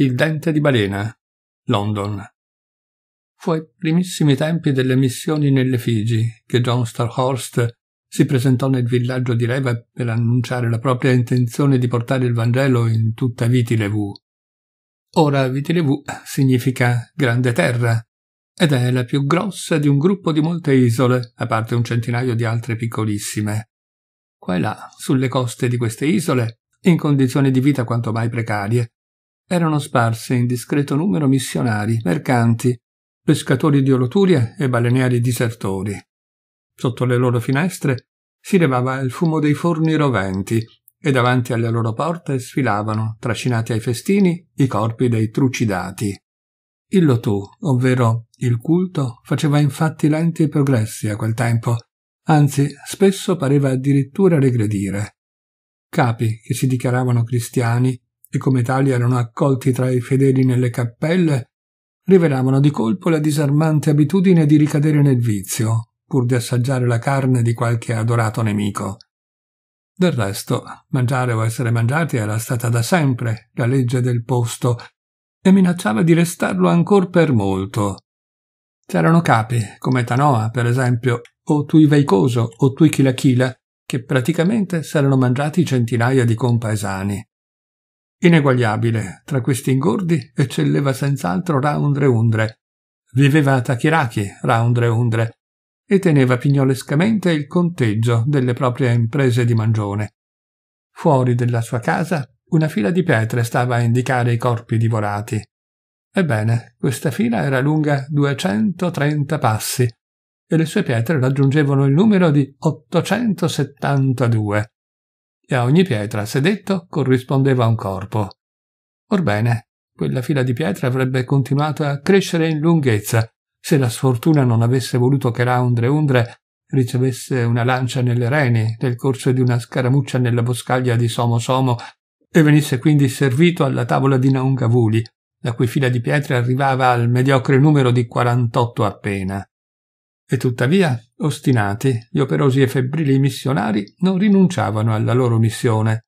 Il dente di balena, London. Fu ai primissimi tempi delle missioni nelle Figi che John Starhorst si presentò nel villaggio di Reva per annunciare la propria intenzione di portare il Vangelo in tutta Vitilevu. Ora Vitilevu significa grande terra ed è la più grossa di un gruppo di molte isole, a parte un centinaio di altre piccolissime. Qua e là, sulle coste di queste isole, in condizioni di vita quanto mai precarie, erano sparse in discreto numero missionari, mercanti, pescatori di oloturia e balneari disertori. Sotto le loro finestre si levava il fumo dei forni roventi e davanti alle loro porte sfilavano, trascinati ai festini, i corpi dei trucidati. Il Lotù, ovvero il culto, faceva infatti lenti progressi a quel tempo, anzi spesso pareva addirittura regredire. Capi che si dichiaravano cristiani e come tali erano accolti tra i fedeli nelle cappelle, rivelavano di colpo la disarmante abitudine di ricadere nel vizio, pur di assaggiare la carne di qualche adorato nemico. Del resto, mangiare o essere mangiati era stata da sempre la legge del posto e minacciava di restarlo ancor per molto. C'erano capi, come Tanoa, per esempio, o Tui Veicoso o Tui Chilachila, che praticamente s'erano mangiati centinaia di compaesani ineguagliabile. Tra questi ingordi eccelleva senz'altro Raundre Undre. Viveva a Tachirachi, Raundre Undre, e teneva pignolescamente il conteggio delle proprie imprese di mangione. Fuori della sua casa una fila di pietre stava a indicare i corpi divorati. Ebbene, questa fila era lunga 230 passi e le sue pietre raggiungevano il numero di 872 e a ogni pietra sedetto corrispondeva un corpo. Orbene, quella fila di pietre avrebbe continuato a crescere in lunghezza se la sfortuna non avesse voluto che Raundre Undre ricevesse una lancia nelle reni nel corso di una scaramuccia nella boscaglia di Somo Somo e venisse quindi servito alla tavola di Naungavuli, la cui fila di pietre arrivava al mediocre numero di 48 appena. E tuttavia Ostinati, gli operosi e febbrili missionari non rinunciavano alla loro missione.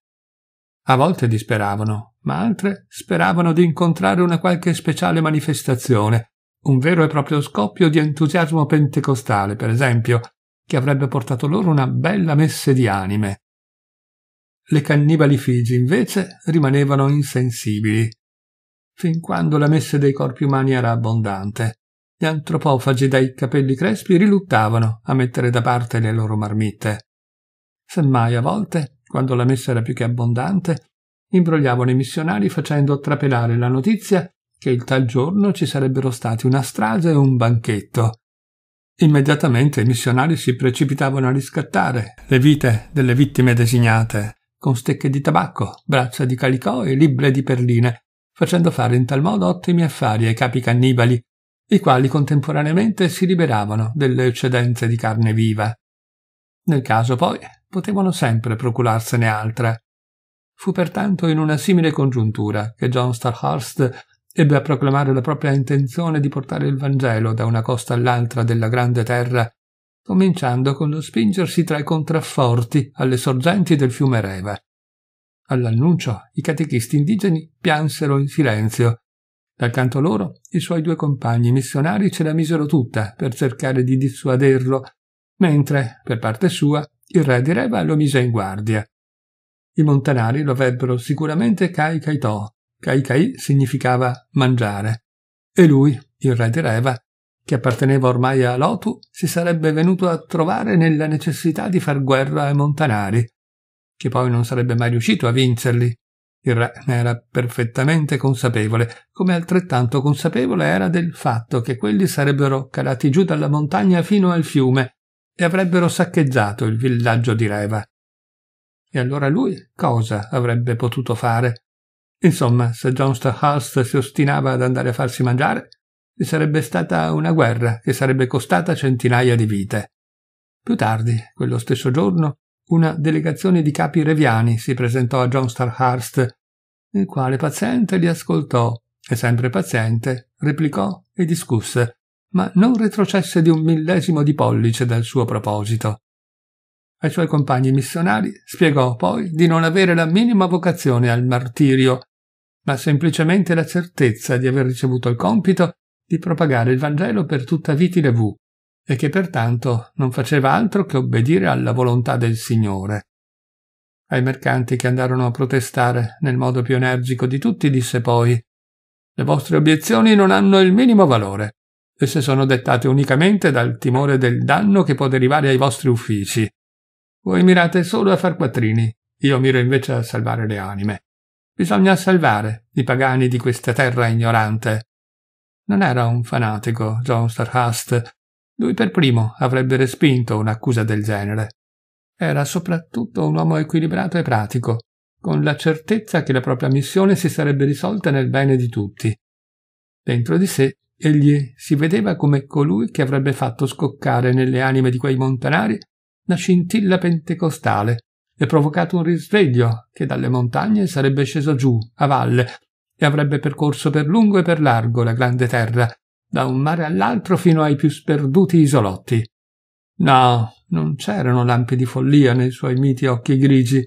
A volte disperavano, ma altre speravano di incontrare una qualche speciale manifestazione, un vero e proprio scoppio di entusiasmo pentecostale, per esempio, che avrebbe portato loro una bella messe di anime. Le cannibali figi, invece, rimanevano insensibili, fin quando la messe dei corpi umani era abbondante gli antropofagi dai capelli crespi riluttavano a mettere da parte le loro marmitte. Semmai a volte, quando la messa era più che abbondante, imbrogliavano i missionari facendo trapelare la notizia che il tal giorno ci sarebbero stati una strage e un banchetto. Immediatamente i missionari si precipitavano a riscattare le vite delle vittime designate, con stecche di tabacco, braccia di calicò e libbre di perline, facendo fare in tal modo ottimi affari ai capi cannibali i quali contemporaneamente si liberavano delle eccedenze di carne viva. Nel caso poi potevano sempre procurarsene altra. Fu pertanto in una simile congiuntura che John Starhurst ebbe a proclamare la propria intenzione di portare il Vangelo da una costa all'altra della grande terra, cominciando con lo spingersi tra i contrafforti alle sorgenti del fiume Reva. All'annuncio i catechisti indigeni piansero in silenzio dal canto loro, i suoi due compagni missionari ce la misero tutta per cercare di dissuaderlo, mentre, per parte sua, il re di Reva lo mise in guardia. I montanari lo avrebbero sicuramente Kai To. Kai Kai significava mangiare. E lui, il re di Reva, che apparteneva ormai a Lotu, si sarebbe venuto a trovare nella necessità di far guerra ai montanari, che poi non sarebbe mai riuscito a vincerli, il re ne era perfettamente consapevole, come altrettanto consapevole era del fatto che quelli sarebbero calati giù dalla montagna fino al fiume e avrebbero saccheggiato il villaggio di Reva. E allora lui cosa avrebbe potuto fare? Insomma, se John Stahurst si ostinava ad andare a farsi mangiare, ci sarebbe stata una guerra che sarebbe costata centinaia di vite. Più tardi, quello stesso giorno, una delegazione di capi reviani si presentò a John Starhurst, il quale paziente li ascoltò e sempre paziente replicò e discusse, ma non retrocesse di un millesimo di pollice dal suo proposito. Ai suoi compagni missionari spiegò poi di non avere la minima vocazione al martirio, ma semplicemente la certezza di aver ricevuto il compito di propagare il Vangelo per tutta Viti V e che pertanto non faceva altro che obbedire alla volontà del Signore. Ai mercanti che andarono a protestare nel modo più energico di tutti disse poi Le vostre obiezioni non hanno il minimo valore. Esse sono dettate unicamente dal timore del danno che può derivare ai vostri uffici. Voi mirate solo a far quattrini, io miro invece a salvare le anime. Bisogna salvare i pagani di questa terra ignorante. Non era un fanatico, John Starhast, lui per primo avrebbe respinto un'accusa del genere. Era soprattutto un uomo equilibrato e pratico, con la certezza che la propria missione si sarebbe risolta nel bene di tutti. Dentro di sé egli si vedeva come colui che avrebbe fatto scoccare nelle anime di quei montanari una scintilla pentecostale e provocato un risveglio che dalle montagne sarebbe sceso giù, a valle, e avrebbe percorso per lungo e per largo la grande terra, da un mare all'altro fino ai più sperduti isolotti. No, non c'erano lampi di follia nei suoi miti occhi grigi,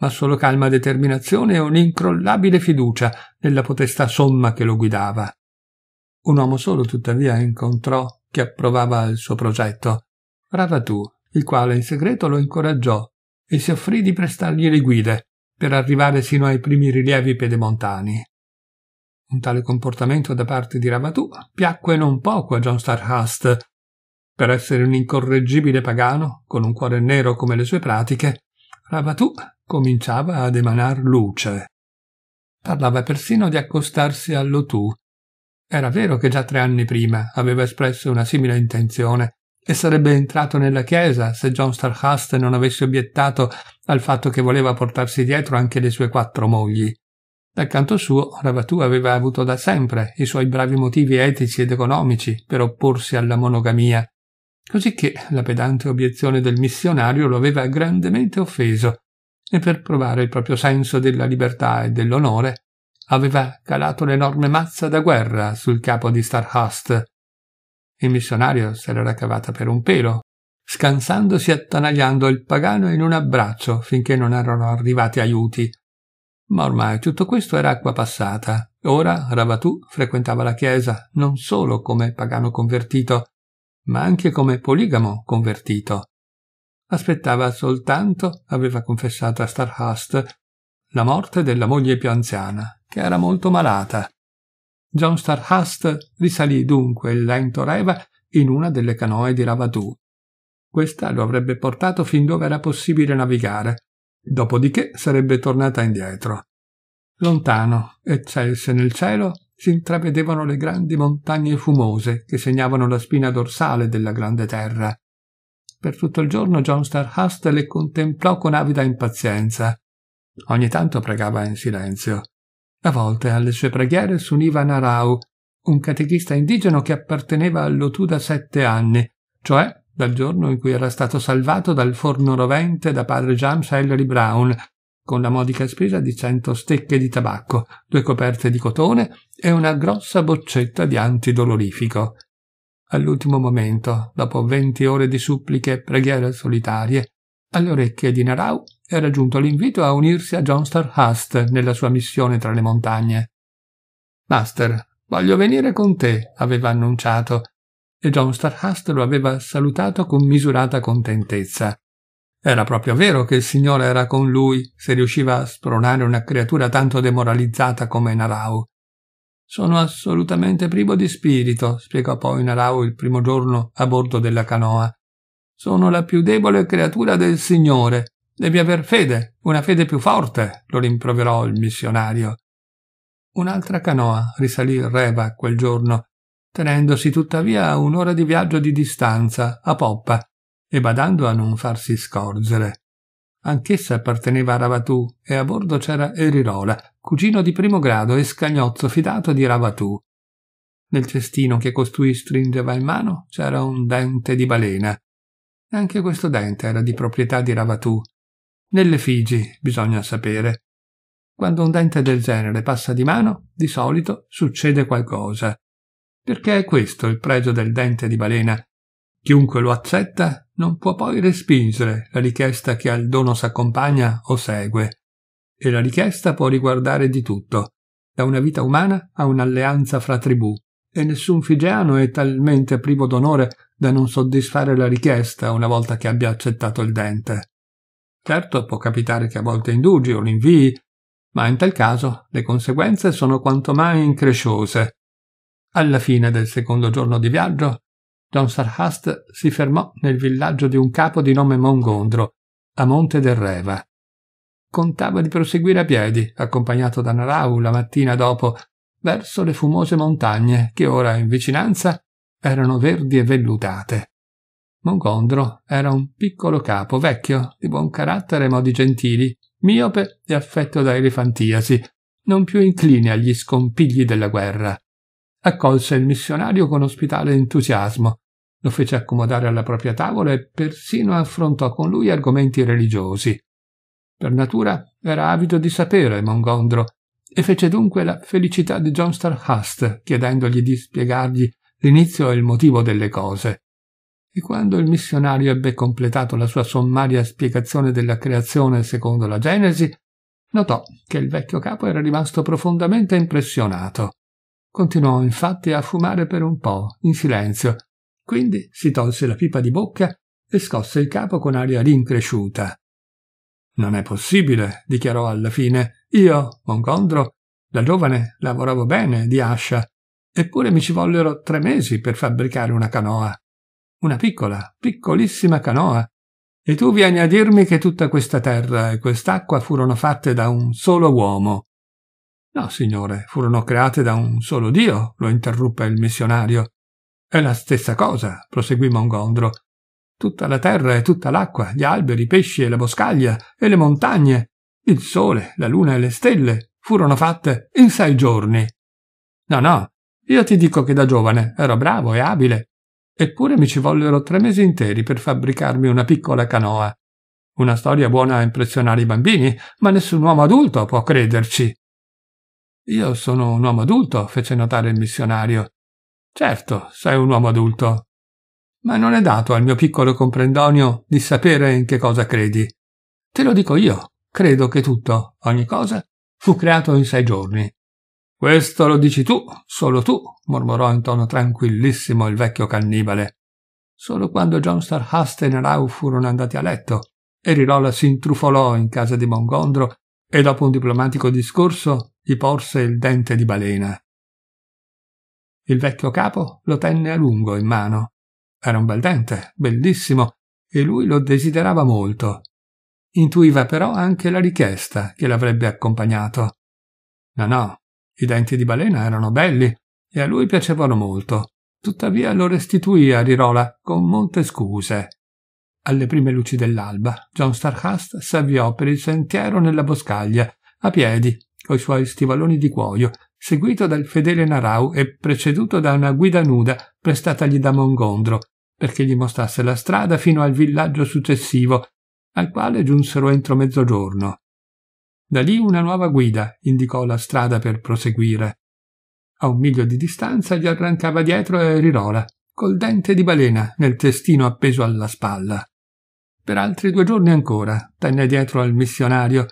ma solo calma determinazione e un'incrollabile fiducia nella potestà somma che lo guidava. Un uomo solo tuttavia incontrò che approvava il suo progetto, Ravatù, il quale in segreto lo incoraggiò e si offrì di prestargli le guide per arrivare sino ai primi rilievi pedemontani. Un tale comportamento da parte di Ramatua piacque non poco a John Starhast. Per essere un incorreggibile pagano, con un cuore nero come le sue pratiche, Ravatù cominciava ad emanar luce. Parlava persino di accostarsi all'Otù. Era vero che già tre anni prima aveva espresso una simile intenzione e sarebbe entrato nella chiesa se John Starhast non avesse obiettato al fatto che voleva portarsi dietro anche le sue quattro mogli. Dal canto suo, Ravatù aveva avuto da sempre i suoi bravi motivi etici ed economici per opporsi alla monogamia, cosicché la pedante obiezione del missionario lo aveva grandemente offeso e per provare il proprio senso della libertà e dell'onore aveva calato l'enorme mazza da guerra sul capo di Starhast. Il missionario se l'era cavata per un pelo, scansandosi e attanagliando il pagano in un abbraccio finché non erano arrivati aiuti ma ormai tutto questo era acqua passata. Ora Rabatù frequentava la chiesa non solo come pagano convertito, ma anche come poligamo convertito. Aspettava soltanto, aveva confessato a Starhast, la morte della moglie più anziana, che era molto malata. John Starhast risalì dunque il lento Reva in una delle canoe di Rabatù. Questa lo avrebbe portato fin dove era possibile navigare, dopodiché sarebbe tornata indietro. Lontano, eccelse cioè, nel cielo, si intravedevano le grandi montagne fumose che segnavano la spina dorsale della grande terra. Per tutto il giorno John Starhurst le contemplò con avida impazienza. Ogni tanto pregava in silenzio. A volte alle sue preghiere s'univa Narau, un catechista indigeno che apparteneva all'Otu da sette anni, cioè dal giorno in cui era stato salvato dal forno rovente da padre James Ellery Brown, con la modica spesa di cento stecche di tabacco, due coperte di cotone e una grossa boccetta di antidolorifico. All'ultimo momento, dopo venti ore di suppliche e preghiere solitarie, alle orecchie di Narau era giunto l'invito a unirsi a Johnstar Hust nella sua missione tra le montagne. Master, voglio venire con te, aveva annunciato, e John Starhast lo aveva salutato con misurata contentezza. Era proprio vero che il Signore era con lui se riusciva a spronare una creatura tanto demoralizzata come Narau. Sono assolutamente privo di spirito, spiegò poi Narau il primo giorno a bordo della canoa. Sono la più debole creatura del Signore. Devi aver fede, una fede più forte, lo rimproverò il missionario. Un'altra canoa risalì il Reva quel giorno tenendosi tuttavia a un'ora di viaggio di distanza, a poppa, e badando a non farsi scorgere. Anch'essa apparteneva a Ravatù e a bordo c'era Erirola, cugino di primo grado e scagnozzo fidato di Ravatù. Nel cestino che costui stringeva in mano c'era un dente di balena. Anche questo dente era di proprietà di Ravatù. Nelle Figi, bisogna sapere. Quando un dente del genere passa di mano, di solito succede qualcosa perché è questo il pregio del dente di balena. Chiunque lo accetta non può poi respingere la richiesta che al dono s'accompagna o segue. E la richiesta può riguardare di tutto, da una vita umana a un'alleanza fra tribù, e nessun figeano è talmente privo d'onore da non soddisfare la richiesta una volta che abbia accettato il dente. Certo, può capitare che a volte indugi o l'invii, ma in tal caso le conseguenze sono quanto mai incresciose alla fine del secondo giorno di viaggio, Don Sarhast si fermò nel villaggio di un capo di nome Mongondro, a Monte del Reva. Contava di proseguire a piedi, accompagnato da Narau la mattina dopo, verso le fumose montagne che ora in vicinanza erano verdi e vellutate. Mongondro era un piccolo capo, vecchio, di buon carattere e modi gentili, miope e affetto da elefantiasi, non più incline agli scompigli della guerra. Accolse il missionario con ospitale entusiasmo, lo fece accomodare alla propria tavola e persino affrontò con lui argomenti religiosi. Per natura era avido di sapere Mongondro e fece dunque la felicità di John Starhast, chiedendogli di spiegargli l'inizio e il motivo delle cose. E quando il missionario ebbe completato la sua sommaria spiegazione della creazione secondo la Genesi, notò che il vecchio capo era rimasto profondamente impressionato. Continuò infatti a fumare per un po', in silenzio. Quindi si tolse la pipa di bocca e scosse il capo con aria rincresciuta. Non è possibile, dichiarò alla fine. Io, Mongondro, da giovane lavoravo bene di ascia, eppure mi ci vollero tre mesi per fabbricare una canoa. Una piccola, piccolissima canoa. E tu vieni a dirmi che tutta questa terra e quest'acqua furono fatte da un solo uomo. No, signore, furono create da un solo Dio, lo interruppe il missionario. È la stessa cosa, proseguì Mongondro. Tutta la terra e tutta l'acqua, gli alberi, i pesci e la boscaglia e le montagne, il sole, la luna e le stelle furono fatte in sei giorni. No, no, io ti dico che da giovane ero bravo e abile, eppure mi ci vollero tre mesi interi per fabbricarmi una piccola canoa. Una storia buona a impressionare i bambini, ma nessun uomo adulto può crederci. Io sono un uomo adulto, fece notare il missionario. Certo, sei un uomo adulto. Ma non è dato al mio piccolo comprendonio di sapere in che cosa credi. Te lo dico io. Credo che tutto, ogni cosa, fu creato in sei giorni. Questo lo dici tu, solo tu, mormorò in tono tranquillissimo il vecchio cannibale. Solo quando John Starhast e Nerau furono andati a letto, e Rilola si intrufolò in casa di Mongondro e dopo un diplomatico discorso gli porse il dente di balena. Il vecchio capo lo tenne a lungo in mano. Era un bel dente, bellissimo, e lui lo desiderava molto. Intuiva però anche la richiesta che l'avrebbe accompagnato. No, no, i denti di balena erano belli e a lui piacevano molto. Tuttavia lo restituì a Rirola con molte scuse. Alle prime luci dell'alba, John Starhast s'avviò per il sentiero nella boscaglia, a piedi, coi suoi stivaloni di cuoio, seguito dal fedele Narau e preceduto da una guida nuda prestatagli da Mongondro, perché gli mostrasse la strada fino al villaggio successivo, al quale giunsero entro mezzogiorno. Da lì una nuova guida indicò la strada per proseguire. A un miglio di distanza gli arrancava dietro e Rirola, col dente di balena nel testino appeso alla spalla. Per altri due giorni ancora tenne dietro al missionario,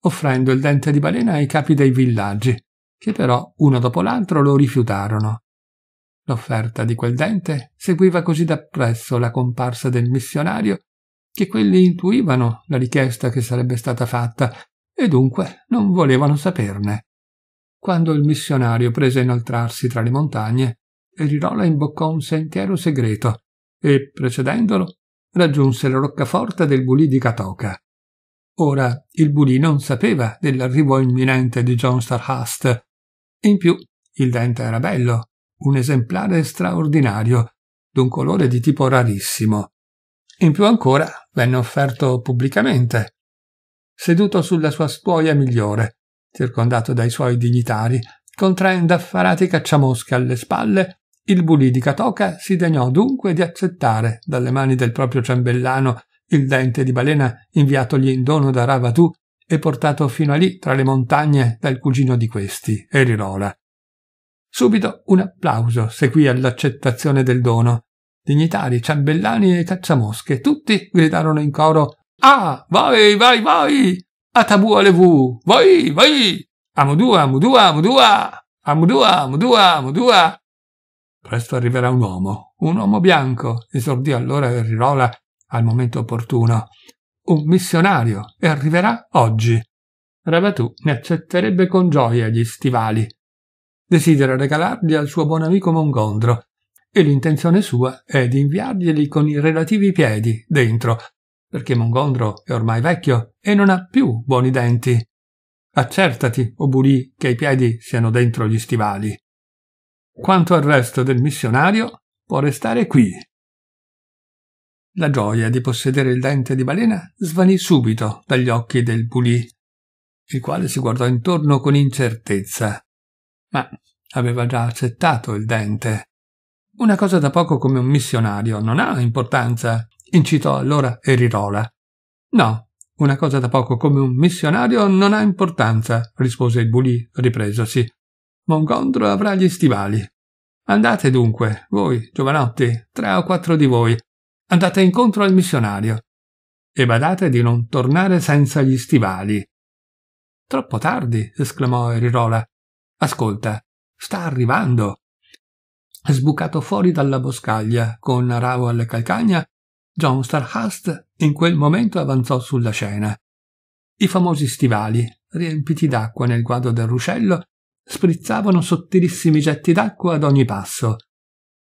offrendo il dente di balena ai capi dei villaggi, che però uno dopo l'altro lo rifiutarono. L'offerta di quel dente seguiva così dappresso la comparsa del missionario che quelli intuivano la richiesta che sarebbe stata fatta e dunque non volevano saperne. Quando il missionario prese a inoltrarsi tra le montagne, Rirola imboccò un sentiero segreto e, precedendolo, raggiunse la roccaforte del bulì di Catoca. Ora il bulì non sapeva dell'arrivo imminente di John Starhast. In più il dente era bello, un esemplare straordinario, d'un colore di tipo rarissimo. In più ancora venne offerto pubblicamente. Seduto sulla sua stuoia migliore, circondato dai suoi dignitari, con tre indaffarati cacciamosche alle spalle il bulì di Catoca si degnò dunque di accettare dalle mani del proprio ciambellano il dente di balena inviatogli in dono da Ravatù e portato fino a lì tra le montagne dal cugino di questi, Erirola. Subito un applauso seguì all'accettazione del dono. Dignitari, ciambellani e cacciamosche, tutti gridarono in coro Ah, vai, vai, vai! A tabù alle alevu! Vai, vai! Amudua, amudua, amudua! Amudua, amudua, amudua! Presto arriverà un uomo, un uomo bianco, esordì allora Rirola al momento opportuno. Un missionario, e arriverà oggi. Rabatù ne accetterebbe con gioia gli stivali. Desidera regalarli al suo buon amico Mongondro, e l'intenzione sua è di inviarglieli con i relativi piedi dentro, perché Mongondro è ormai vecchio e non ha più buoni denti. Accertati, o Obulì, che i piedi siano dentro gli stivali. Quanto al resto del missionario, può restare qui. La gioia di possedere il dente di balena svanì subito dagli occhi del Bulì, il quale si guardò intorno con incertezza. Ma aveva già accettato il dente. Una cosa da poco come un missionario non ha importanza, incitò allora Erirola. No, una cosa da poco come un missionario non ha importanza, rispose il Bulì, ripresosi. Moncondro avrà gli stivali. Andate dunque, voi, giovanotti, tre o quattro di voi, andate incontro al missionario e badate di non tornare senza gli stivali. Troppo tardi, esclamò Erirola. Ascolta, sta arrivando. Sbucato fuori dalla boscaglia, con Arau alle calcagna, John Starhast in quel momento avanzò sulla scena. I famosi stivali, riempiti d'acqua nel guado del ruscello, sprizzavano sottilissimi getti d'acqua ad ogni passo.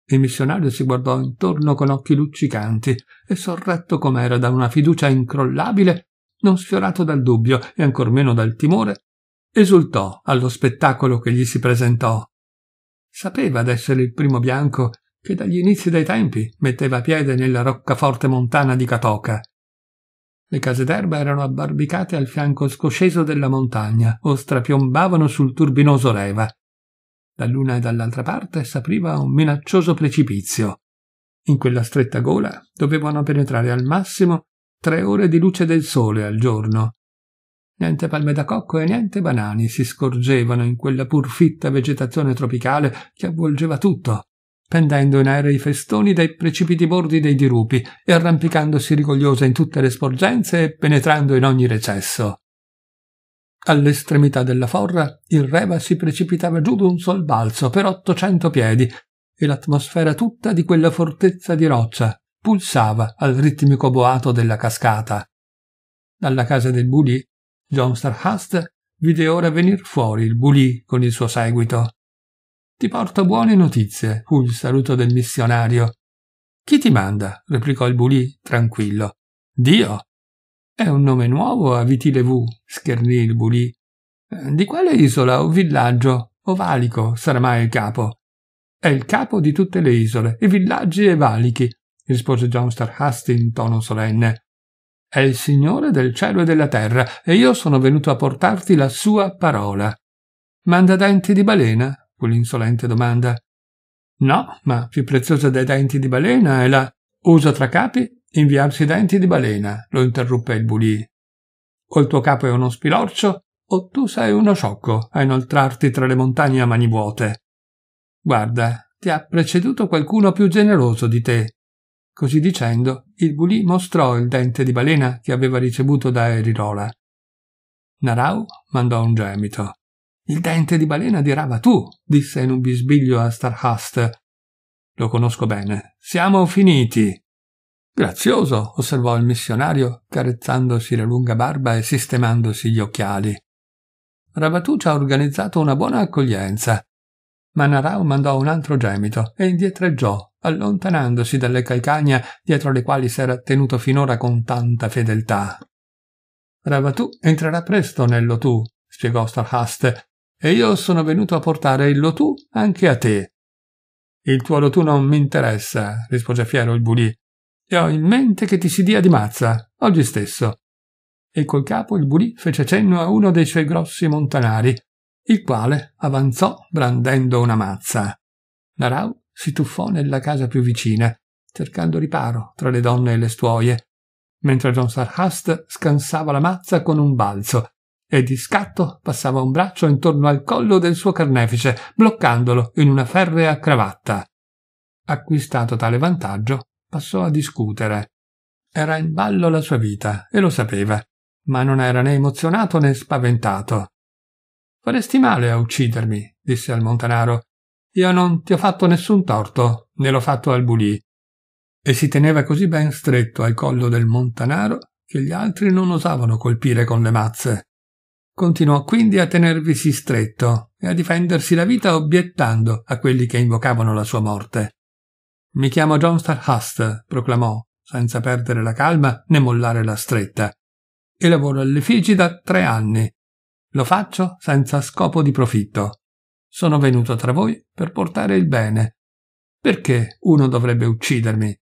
Il missionario si guardò intorno con occhi luccicanti e sorretto com'era da una fiducia incrollabile, non sfiorato dal dubbio e ancor meno dal timore, esultò allo spettacolo che gli si presentò. Sapeva d'essere il primo bianco che dagli inizi dei tempi metteva piede nella roccaforte montana di Catoca. Le case d'erba erano abbarbicate al fianco scosceso della montagna o strapiombavano sul turbinoso leva. Dall'una e dall'altra parte s'apriva un minaccioso precipizio. In quella stretta gola dovevano penetrare al massimo tre ore di luce del sole al giorno. Niente palme da cocco e niente banani si scorgevano in quella pur fitta vegetazione tropicale che avvolgeva tutto pendendo in aerei festoni dai precipiti bordi dei dirupi e arrampicandosi rigogliosa in tutte le sporgenze e penetrando in ogni recesso. All'estremità della forra il reva si precipitava giù d'un sol balzo per ottocento piedi e l'atmosfera tutta di quella fortezza di roccia pulsava al ritmico boato della cascata. Dalla casa del Bulì, John Starhast vide ora venir fuori il Bulì con il suo seguito ti porto buone notizie, fu il saluto del missionario. Chi ti manda? replicò il Bulì, tranquillo. Dio. È un nome nuovo a Vitilevu, schernì il Bulì. Eh, di quale isola o villaggio? O valico sarà mai il capo. È il capo di tutte le isole, i villaggi e valichi, rispose John Starhasti in tono solenne. È il Signore del cielo e della terra, e io sono venuto a portarti la sua parola. Manda denti di balena? quell'insolente domanda. No, ma più preziosa dei denti di balena è la usa tra capi inviarsi i denti di balena, lo interruppe il bulì. O il tuo capo è uno spilorcio, o tu sei uno sciocco a inoltrarti tra le montagne a mani vuote. Guarda, ti ha preceduto qualcuno più generoso di te. Così dicendo, il bulì mostrò il dente di balena che aveva ricevuto da Erirola. Narau mandò un gemito. Il dente di balena di Ravatù, disse in un bisbiglio a Starhast. Lo conosco bene. Siamo finiti. Grazioso, osservò il missionario, carezzandosi la lunga barba e sistemandosi gli occhiali. Ravatù ci ha organizzato una buona accoglienza. Manarau mandò un altro gemito e indietreggiò, allontanandosi dalle calcagna dietro le quali s'era tenuto finora con tanta fedeltà. Ravatù entrerà presto nell'Otù, spiegò Starhast, e io sono venuto a portare il lotù anche a te. Il tuo lotù non mi interessa, rispose fiero il bulì, e ho in mente che ti si dia di mazza, oggi stesso. E col capo il bulì fece cenno a uno dei suoi grossi montanari, il quale avanzò brandendo una mazza. Narau si tuffò nella casa più vicina, cercando riparo tra le donne e le stuoie, mentre John Sarhast scansava la mazza con un balzo e di scatto passava un braccio intorno al collo del suo carnefice, bloccandolo in una ferrea cravatta. Acquistato tale vantaggio, passò a discutere. Era in ballo la sua vita e lo sapeva, ma non era né emozionato né spaventato. Faresti male a uccidermi, disse al montanaro. Io non ti ho fatto nessun torto, né l'ho fatto al bulì. E si teneva così ben stretto al collo del montanaro che gli altri non osavano colpire con le mazze. Continuò quindi a tenervisi stretto e a difendersi la vita obiettando a quelli che invocavano la sua morte. Mi chiamo John Starhust, proclamò, senza perdere la calma né mollare la stretta, e lavoro alle Figi da tre anni. Lo faccio senza scopo di profitto. Sono venuto tra voi per portare il bene. Perché uno dovrebbe uccidermi?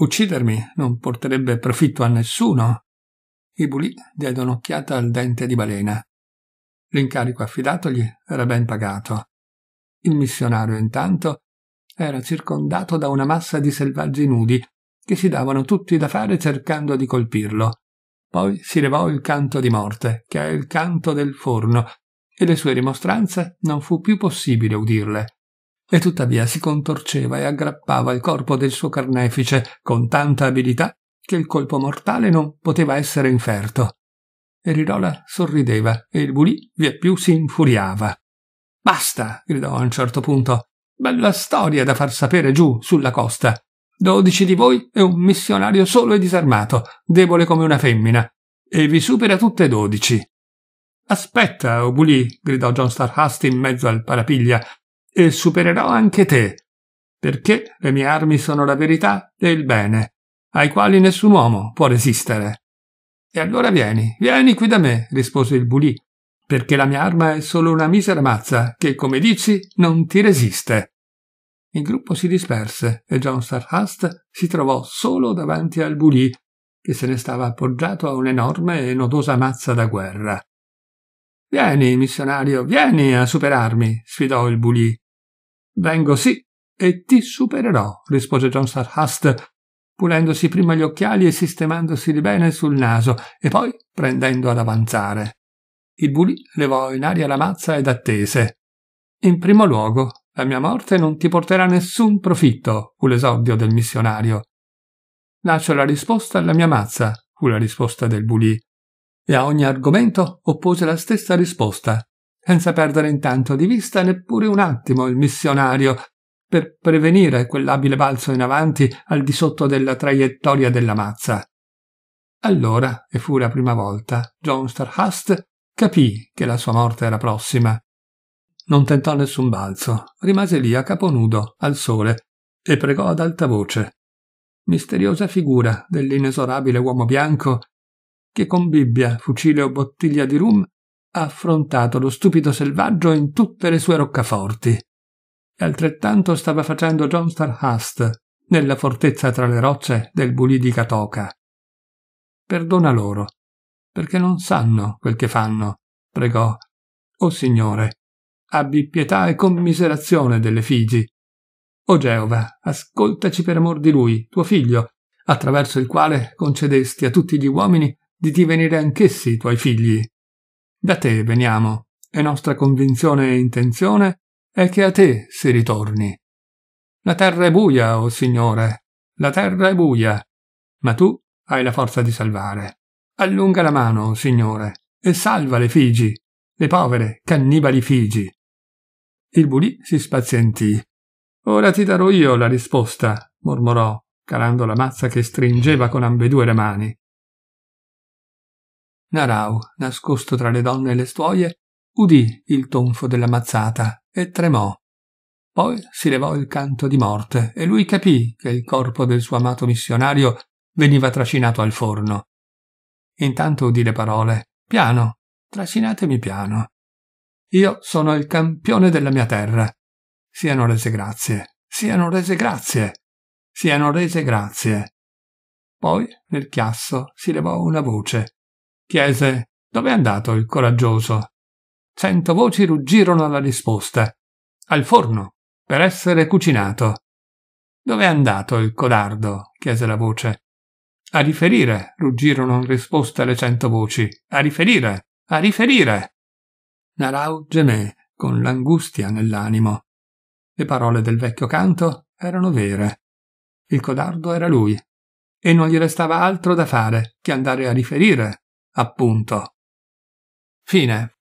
Uccidermi non porterebbe profitto a nessuno. I bulì diede un'occhiata al dente di balena. L'incarico affidatogli era ben pagato. Il missionario, intanto, era circondato da una massa di selvaggi nudi che si davano tutti da fare cercando di colpirlo. Poi si levò il canto di morte, che è il canto del forno, e le sue rimostranze non fu più possibile udirle. E tuttavia si contorceva e aggrappava il corpo del suo carnefice con tanta abilità che il colpo mortale non poteva essere inferto. E Eridola sorrideva e il bulì vieppiù si infuriava. Basta! gridò a un certo punto. Bella storia da far sapere giù sulla costa. Dodici di voi e un missionario solo e disarmato, debole come una femmina, e vi supera tutte e dodici. Aspetta, Obulì, gridò John Starhust in mezzo al parapiglia, e supererò anche te, perché le mie armi sono la verità e il bene, ai quali nessun uomo può resistere. E allora vieni, vieni qui da me, rispose il bulì, perché la mia arma è solo una misera mazza che, come dici, non ti resiste. Il gruppo si disperse e John Starhast si trovò solo davanti al bulì, che se ne stava appoggiato a un'enorme e nodosa mazza da guerra. Vieni, missionario, vieni a superarmi, sfidò il bulì. Vengo sì, e ti supererò, rispose John Starhast, pulendosi prima gli occhiali e sistemandosi bene sul naso, e poi prendendo ad avanzare. Il bulì levò in aria la mazza ed attese. In primo luogo, la mia morte non ti porterà nessun profitto, fu l'esordio del missionario. Lascio la risposta alla mia mazza, fu la risposta del bulì. E a ogni argomento oppose la stessa risposta, senza perdere intanto di vista neppure un attimo il missionario, per prevenire quell'abile balzo in avanti al di sotto della traiettoria della mazza. Allora, e fu la prima volta, John Starhast capì che la sua morte era prossima. Non tentò nessun balzo, rimase lì a capo nudo, al sole, e pregò ad alta voce. Misteriosa figura dell'inesorabile uomo bianco che con Bibbia, fucile o bottiglia di rum ha affrontato lo stupido selvaggio in tutte le sue roccaforti e altrettanto stava facendo John Starhast nella fortezza tra le rocce del bulì di Katoka. Perdona loro, perché non sanno quel che fanno, pregò. O oh, Signore, abbi pietà e commiserazione delle Figi. O oh, Geova, ascoltaci per amor di lui, tuo figlio, attraverso il quale concedesti a tutti gli uomini di divenire anch'essi tuoi figli. Da te veniamo, è nostra convinzione e intenzione è che a te si ritorni. La terra è buia, o oh Signore, la terra è buia, ma tu hai la forza di salvare. Allunga la mano, oh Signore, e salva le Figi, le povere, cannibali Figi. Il bulì si spazientì. Ora ti darò io la risposta, mormorò, calando la mazza che stringeva con ambedue le mani. Narau, nascosto tra le donne e le stuoie, udì il tonfo della mazzata e tremò. Poi si levò il canto di morte e lui capì che il corpo del suo amato missionario veniva trascinato al forno. Intanto udì le parole: Piano, trascinatemi piano. Io sono il campione della mia terra. Siano rese grazie, siano rese grazie, siano rese grazie. Poi nel chiasso si levò una voce. Chiese: «Dove è andato il coraggioso? cento voci ruggirono alla risposta. Al forno, per essere cucinato. Dove è andato il codardo? chiese la voce. A riferire, ruggirono in risposta le cento voci. A riferire, a riferire. Narau gemé con l'angustia nell'animo. Le parole del vecchio canto erano vere. Il codardo era lui, e non gli restava altro da fare che andare a riferire, appunto. Fine.